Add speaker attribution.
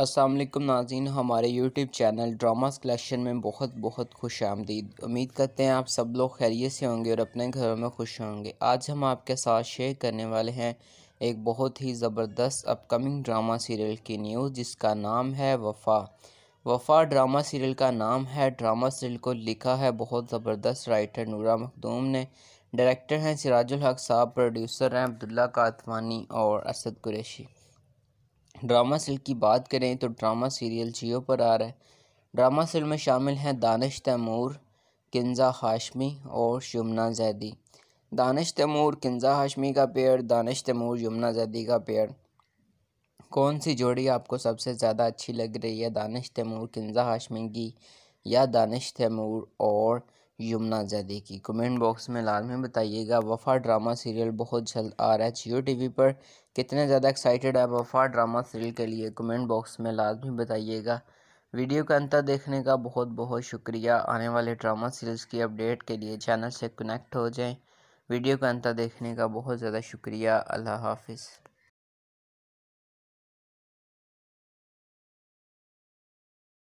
Speaker 1: असलम नाजीन हमारे YouTube channel drama collection में बहुत बहुत खुश आमदीद उम्मीद करते हैं आप सब लोग खैरियत से होंगे और अपने घरों में खुश होंगे आज हम आपके साथ शेयर करने वाले हैं एक बहुत ही ज़बरदस्त अपकमिंग ड्रामा सीरियल की न्यूज़ जिसका नाम है वफ़ा वफ़ा ड्रामा सीरियल का नाम है ड्रामा सीरियल को लिखा है बहुत ज़बरदस्त राइटर नूरा मखदूम ने डायरेक्टर हैं सिराजुल हक साहब प्रोड्यूसर हैं अब्दुल्ला कातवानी और असद कुरेशी ड्रामा सेल की बात करें तो ड्रामा सीरियल जियो पर आ रहा है ड्रामा सेल में शामिल हैं दानिश तैमूर किन्जा हाशमी और यमुना जैदी दानिश तैमूर किन्जा हाशमी का पेयर दानिश तैमूर यमुना जैदी का पेयर कौन सी जोड़ी आपको सबसे ज़्यादा अच्छी लग रही है दानिश तैमूर किन्जा हाशमी की या दानिश तैमूर और यमुना आज़ादी की कमेंट बॉक्स में लाल में बताइएगा वफा ड्रामा सीरियल बहुत जल्द आ रहा है जियो टी पर कितने ज़्यादा एक्साइटेड है वफा ड्रामा सीरियल के लिए कमेंट बॉक्स में लाल में बताइएगा वीडियो का अंतर देखने का बहुत बहुत शुक्रिया आने वाले ड्रामा सीरियल्स की अपडेट के लिए चैनल से कनेक्ट हो जाएं वीडियो का अंतर देखने का बहुत ज़्यादा शुक्रिया अल्लाह हाफिज़